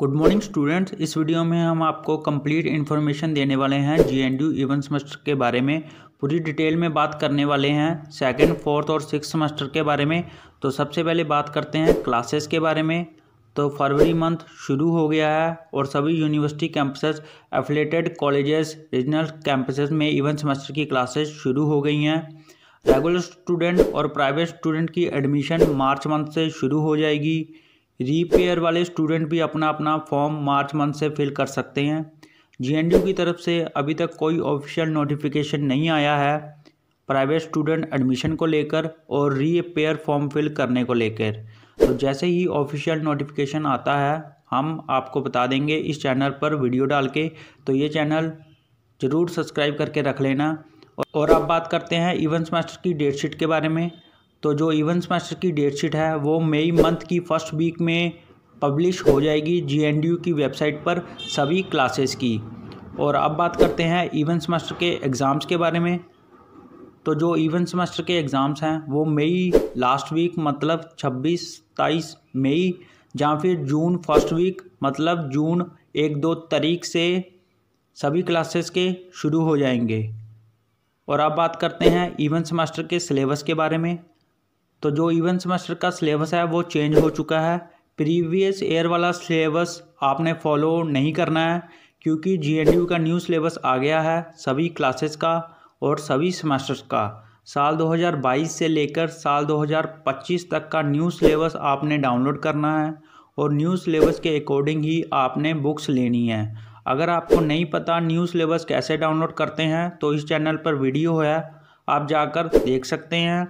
good morning students इस video में हम आपको कंप्लीट इन्फॉर्मेशन देने वाले हैं G N D even semester के बारे में पूरी डिटेल में बात करने वाले हैं सेकेंड फोर्थ और सिक्स सेमेस्टर के बारे में तो सबसे पहले बात करते हैं क्लासेस के बारे में तो फरवरी मंथ शुरू हो गया है और सभी university campuses affiliated colleges regional campuses में इवन सेमेस्टर की क्लासेस शुरू हो गई हैं रेगुलर स्टूडेंट और प्राइवेट स्टूडेंट की एडमिशन मार्च मंथ से शुरू हो जाएगी रीपेयर वाले स्टूडेंट भी अपना अपना फॉर्म मार्च मंथ से फिल कर सकते हैं जीएनडीयू की तरफ से अभी तक कोई ऑफिशियल नोटिफिकेशन नहीं आया है प्राइवेट स्टूडेंट एडमिशन को लेकर और रीपेयर फॉर्म फिल करने को लेकर तो जैसे ही ऑफिशियल नोटिफिकेशन आता है हम आपको बता देंगे इस चैनल पर वीडियो डाल के तो ये चैनल ज़रूर सब्सक्राइब करके रख लेना और अब बात करते हैं इवन सेमेस्टर की डेट शीट के बारे में तो जो इवेंट्स सेमेस्टर की डेट शीट है वो मई मंथ की फर्स्ट वीक में पब्लिश हो जाएगी जीएनडीयू की वेबसाइट पर सभी क्लासेस की और अब बात करते हैं इवेंट्स सेमेस्टर के एग्ज़ाम्स के बारे में तो जो इवेंट्स सेमेस्टर के एग्ज़ाम्स हैं वो मई लास्ट वीक मतलब छब्बीस सताईस मई या फिर जून फर्स्ट वीक मतलब जून एक दो तारीख से सभी क्लासेस के शुरू हो जाएंगे और अब बात करते हैं इवेंट्स सेमेस्टर के सिलेबस के बारे में तो जो इवन सेमेस्टर का सिलेबस है वो चेंज हो चुका है प्रीवियस ईयर वाला सिलेबस आपने फॉलो नहीं करना है क्योंकि जीएनयू का न्यू सिलेबस आ गया है सभी क्लासेस का और सभी सेमेस्टर्स का साल 2022 से लेकर साल 2025 तक का न्यू सिलेबस आपने डाउनलोड करना है और न्यू सिलेबस के अकॉर्डिंग ही आपने बुक्स लेनी है अगर आपको नहीं पता न्यू सिलेबस कैसे डाउनलोड करते हैं तो इस चैनल पर वीडियो है आप जाकर देख सकते हैं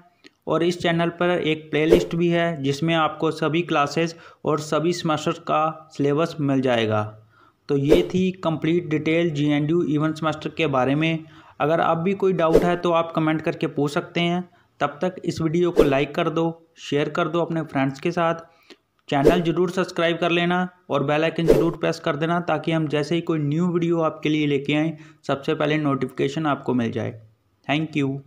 और इस चैनल पर एक प्लेलिस्ट भी है जिसमें आपको सभी क्लासेस और सभी सेमेस्टर का सिलेबस मिल जाएगा तो ये थी complete detail G N U even semester के बारे में अगर आप भी कोई डाउट है तो आप कमेंट करके पूछ सकते हैं तब तक इस वीडियो को लाइक कर दो शेयर कर दो अपने फ्रेंड्स के साथ चैनल जरूर सब्सक्राइब कर लेना और बेल आइकन जरूर प्रेस कर देना ताकि हम जैसे ही कोई न्यू वीडियो आपके लिए लेके आएँ सबसे पहले नोटिफिकेशन आपको मिल जाए थैंक यू